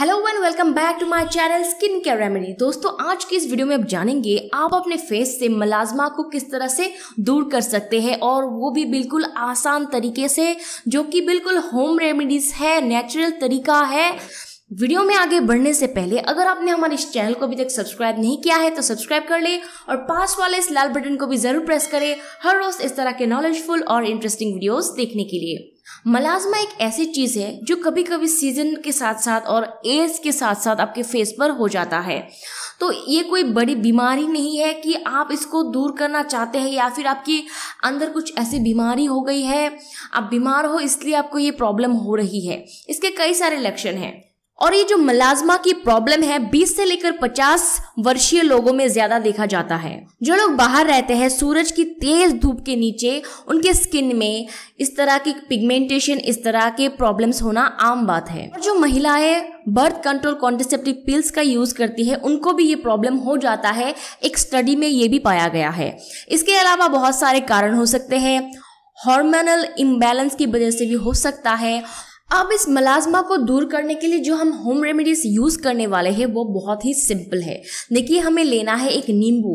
hello one welcome back to my channel skin care remedy दोस्तों आज की इस वीडियो में आप जानेंगे आप अपने फेस से मलाजमा को किस तरह से दूर कर सकते हैं और वो भी बिल्कुल आसान तरीके से जो कि बिल्कुल होम रेमेडीज है नेचुरल तरीका है वीडियो में आगे बढ़ने से पहले अगर आपने हमारे इस चैनल को अभी तक सब्सक्राइब नहीं किया है तो सब्सक्राइब कर ले और पास वाले इस लाल बटन को भी जरूर प्रेस करें हर रोज इस तरह के नॉलेजफुल और इंटरेस्टिंग वीडियोस देखने के लिए मलाजमा एक ऐसी चीज है जो कभी कभी सीजन के साथ साथ और एज के साथ साथ आपके फेस पर हो जाता है तो ये कोई बड़ी बीमारी नहीं है कि आप इसको दूर करना चाहते हैं या फिर आपके अंदर कुछ ऐसी बीमारी हो गई है आप बीमार हो इसलिए आपको ये प्रॉब्लम हो रही है इसके कई सारे लक्षण हैं और ये जो मलाजमा की प्रॉब्लम है 20 से लेकर 50 वर्षीय लोगों में ज्यादा देखा जाता है जो लोग बाहर रहते हैं सूरज की तेज धूप के नीचे उनके स्किन में इस तरह की पिगमेंटेशन इस तरह के प्रॉब्लम्स होना आम बात है और जो महिलाएं बर्थ कंट्रोल कॉन्टेसेप्टिव पिल्स का यूज करती है उनको भी ये प्रॉब्लम हो जाता है एक स्टडी में ये भी पाया गया है इसके अलावा बहुत सारे कारण हो सकते हैं हॉर्मोनल इम्बैलेंस की वजह से भी हो सकता है अब इस मलाजमा को दूर करने के लिए जो हम होम रेमेडीज यूज़ करने वाले हैं वो बहुत ही सिंपल है देखिए हमें लेना है एक नींबू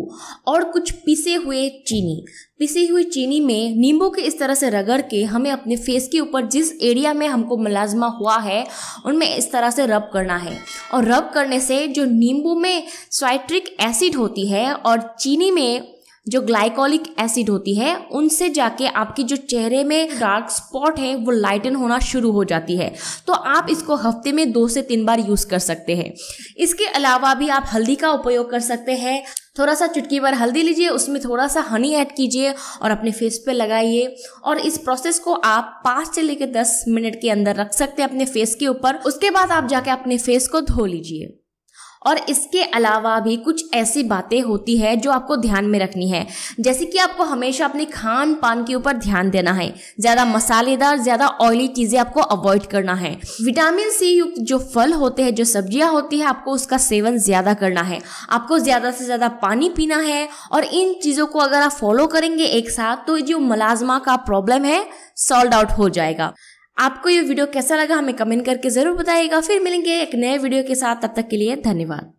और कुछ पिसे हुए चीनी पिसी हुई चीनी में नींबू के इस तरह से रगड़ के हमें अपने फेस के ऊपर जिस एरिया में हमको मलाजमा हुआ है उनमें इस तरह से रब करना है और रब करने से जो नींबू में स्वाइट्रिक एसिड होती है और चीनी में जो ग्लाइकोलिक एसिड होती है उनसे जाके आपकी जो चेहरे में डार्क स्पॉट है वो लाइटन होना शुरू हो जाती है तो आप इसको हफ्ते में दो से तीन बार यूज़ कर सकते हैं इसके अलावा भी आप हल्दी का उपयोग कर सकते हैं थोड़ा सा चुटकी भर हल्दी लीजिए उसमें थोड़ा सा हनी ऐड कीजिए और अपने फेस पे लगाइए और इस प्रोसेस को आप पाँच से लेकर दस मिनट के अंदर रख सकते हैं अपने फेस के ऊपर उसके बाद आप जाके अपने फेस को धो लीजिए और इसके अलावा भी कुछ ऐसी बातें होती है जो आपको ध्यान में रखनी है जैसे कि आपको हमेशा अपने खान पान के ऊपर ध्यान देना है ज़्यादा मसालेदार ज़्यादा ऑयली चीज़ें आपको अवॉइड करना है विटामिन सी युक्त जो फल होते हैं जो सब्जियां होती है आपको उसका सेवन ज़्यादा करना है आपको ज़्यादा से ज़्यादा पानी पीना है और इन चीज़ों को अगर आप फॉलो करेंगे एक साथ तो जो मलाजमा का प्रॉब्लम है सॉल्व आउट हो जाएगा आपको ये वीडियो कैसा लगा हमें कमेंट करके ज़रूर बताइएगा फिर मिलेंगे एक नए वीडियो के साथ तब तक के लिए धन्यवाद